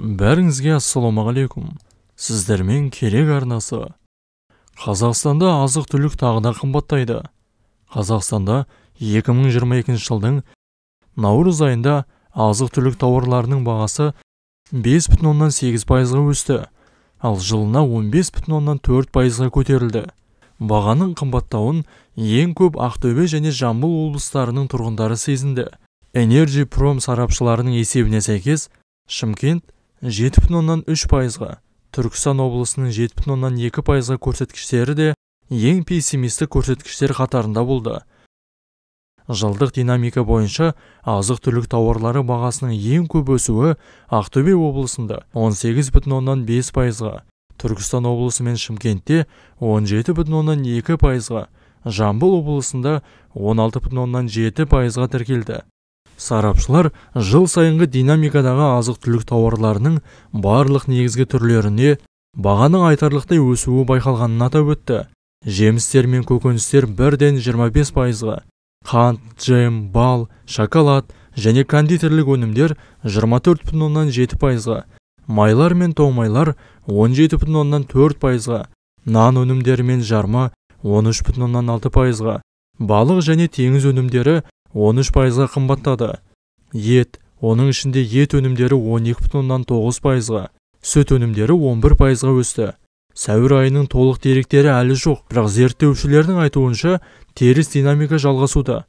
Бәріңізге ассалаумағалейкум. Сіздермен керек арнасы. Қазақстанда азық түлік тағы да қымбаттайды. Қазақстанда 2022 жылдың наурыз айында азық түлік тауарларының бағасы 5,8 пайызға өсті, ал жылына 15,4 пайызға көтерілді. Бағаның қымбаттауын ең көп Ақтөбе және Жамбыл облыстарының тұрғындары сезінді. энерджи пром сарапшыларының есебіне сәйкес, Шымкент жеті бүтін оннан пайызға түркістан облысының жеті бүтін оннан екі пайызға көрсеткіштері де ең пессимистік көрсеткіштер қатарында болды жылдық динамика бойынша азық түлік тауарлары бағасының ең көп өсуі ақтөбе облысында 18,5 пайызға түркістан облысы мен шымкентте 17,2 пайызға жамбыл облысында 16,7 пайызға тіркелді сарапшылар жыл сайынғы динамикадағы азық түлік тауарларының барлық негізгі түрлеріне бағаның айтарлықтай өсуі байқалғанын атап өтті жемістер мен көкөністер бірден 25 пайызға қант джем бал шоколад және кондитерлік өнімдер 24,7 пайызға майлар мен тоңмайлар 17,4 пайызға нан өнімдері мен жарма 13,6 пайызға балық және теңіз өнімдері 13 пайызға қымбаттады ет оның ішінде ет өнімдері 12,9 пайызға сүт өнімдері 11 пайызға өсті сәуір айының толық деректері әлі жоқ бірақ зерттеушілердің айтуынша теріс динамика жалғасуда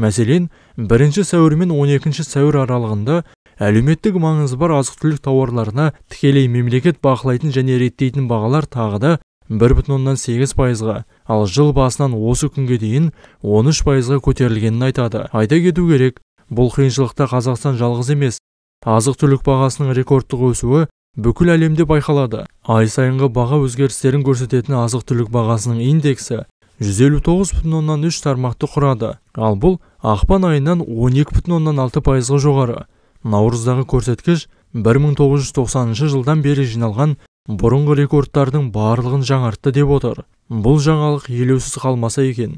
мәселен бірінші сәуір мен 12 сәуір аралығында әлеуметтік маңызы бар азық түлік тауарларына тікелей мемлекет бақылайтын және реттейтін бағалар тағы да 1,8 пайызға ал жыл басынан осы күнге дейін 13 пайызға көтерілгенін айтады айта кету керек бұл қиыншылықта қазақстан жалғыз емес азық түлік бағасының рекордтық өсуі бүкіл әлемде байқалады ай сайынғы баға өзгерістерін көрсететін азық түлік бағасының индексі 159,3 тармақты құрады ал бұл ақпан айынан 12,6 пайызға жоғары наурыздағы көрсеткіш 1990 жылдан бері жиналған бұрынғы рекордтардың барлығын жаңартты деп отыр бұл жаңалық елеусіз қалмаса екен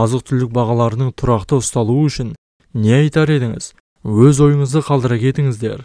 азық түлік бағаларының тұрақты ұсталуы үшін не айтар едіңіз өз ойыңызды қалдыра кетіңіздер